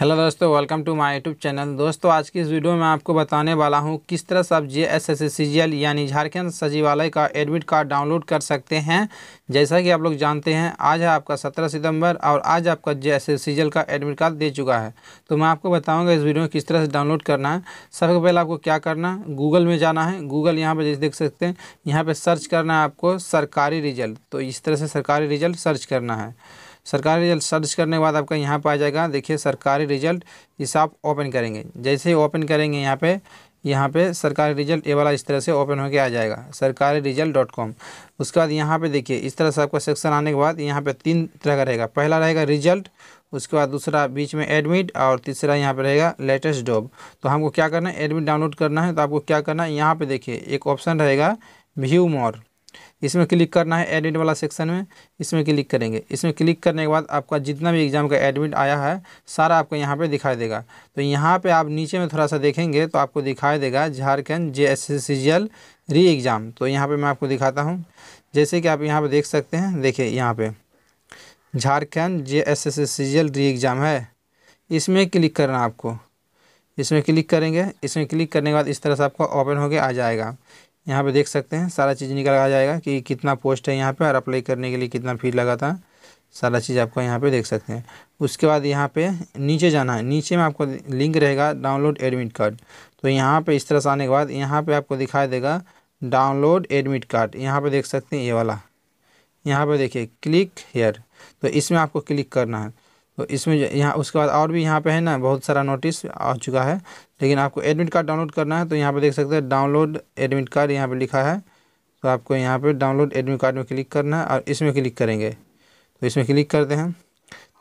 hello दोस्तों welcome to my YouTube channel दोस्तों आज की इस वीडियो में आपको बताने वाला हूं किस तरह से आप जे एस एस सी यानी झारखंड सचिवालय का एडमिट कार्ड डाउनलोड कर सकते हैं जैसा कि आप लोग जानते हैं आज है आपका 17 सितंबर और आज आपका जे एस एस सी का एडमिट कार्ड दे चुका है तो मैं आपको बताऊँगा इस वीडियो में किस तरह से डाउनलोड करना है सबसे पहले आपको क्या करना है गूगल में जाना है गूगल यहाँ पर जैसे देख सकते हैं यहाँ पर सर्च करना है आपको सरकारी रिजल्ट तो इस तरह से सरकारी रिजल्ट सर्च करना है सरकारी रिजल्ट सर्च करने के बाद आपका यहाँ पर आ जाएगा देखिए सरकारी रिजल्ट इसे आप ओपन करेंगे जैसे ही ओपन करेंगे यहाँ पे यहाँ पे सरकारी रिजल्ट ये वाला इस तरह से ओपन होकर आ जाएगा सरकारी रिजल्ट डॉट कॉम उसके बाद यहाँ पे देखिए इस तरह से आपका सेक्शन आने के बाद यहाँ पे तीन तरह का रहेगा पहला रहेगा रिजल्ट उसके बाद दूसरा बीच में एडमिट और तीसरा यहाँ पे रहेगा लेटेस्ट जॉब तो हमको क्या करना है एडमिट डाउनलोड करना है तो आपको क्या करना है यहाँ पर देखिए एक ऑप्शन रहेगा व्यू मोर इसमें क्लिक करना है एडमिट वाला सेक्शन में इसमें क्लिक करेंगे इसमें क्लिक करने के बाद आपका जितना भी एग्ज़ाम का एडमिट आया है सारा आपको यहाँ पे दिखाई देगा तो यहाँ पे आप नीचे में थोड़ा सा देखेंगे तो आपको दिखाई देगा Jharkhand J S C G L re exam तो यहाँ पे मैं आपको दिखाता हूँ जैसे कि आप यहाँ पर देख सकते हैं देखिए यहाँ पर Jharkhand J S S C G L re exam है इसमें क्लिक करना आपको इसमें क्लिक करेंगे इसमें क्लिक करने के बाद इस तरह से आपका ओपन होकर आ जाएगा यहाँ पे देख सकते हैं सारा चीज़ निकल आ जाएगा कि कितना पोस्ट है यहाँ पे और अप्लाई करने के लिए कितना फीस लगा था सारा चीज़ आपको यहाँ पे देख सकते हैं उसके बाद यहाँ पे नीचे जाना है नीचे में आपको लिंक रहेगा डाउनलोड एडमिट कार्ड तो यहाँ पे इस तरह से आने के बाद यहाँ पे आपको दिखाई देगा डाउनलोड एडमिट कार्ड यहाँ पर देख सकते हैं ये वाला यहाँ पर देखिए क्लिक हेयर तो इसमें आपको क्लिक करना है तो इसमें यहाँ उसके बाद और भी यहाँ पे है ना बहुत सारा नोटिस आ चुका है लेकिन आपको एडमिट कार्ड डाउनलोड करना है तो यहाँ पे देख सकते हैं डाउनलोड एडमिट कार्ड यहाँ पे लिखा है तो आपको यहाँ पे डाउनलोड एडमिट कार्ड में क्लिक करना है और इसमें क्लिक करेंगे तो इसमें क्लिक करते हैं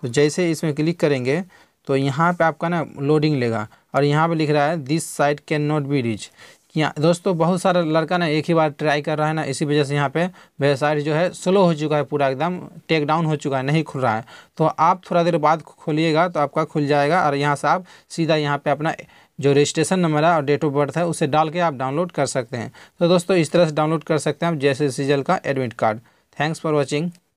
तो जैसे इसमें क्लिक करेंगे तो यहाँ पे आपका ना लोडिंग लेगा और यहाँ पर लिख रहा है this site can not be reach यहाँ दोस्तों बहुत सारा लड़का ना एक ही बार ट्राई कर रहा है ना इसी वजह से यहाँ पे वेबसाइट जो है स्लो हो चुका है पूरा एकदम टेक डाउन हो चुका है नहीं खुल रहा है तो आप थोड़ा देर बाद खोलिएगा तो आपका खुल जाएगा और यहाँ से आप सीधा यहाँ पे अपना जो रजिस्ट्रेशन नंबर है और डेट ऑफ बर्थ है उसे डाल के आप डाउनलोड कर सकते हैं तो दोस्तों इस तरह से डाउनलोड कर सकते हैं आप जैसे सीजल का admit card thanks for watching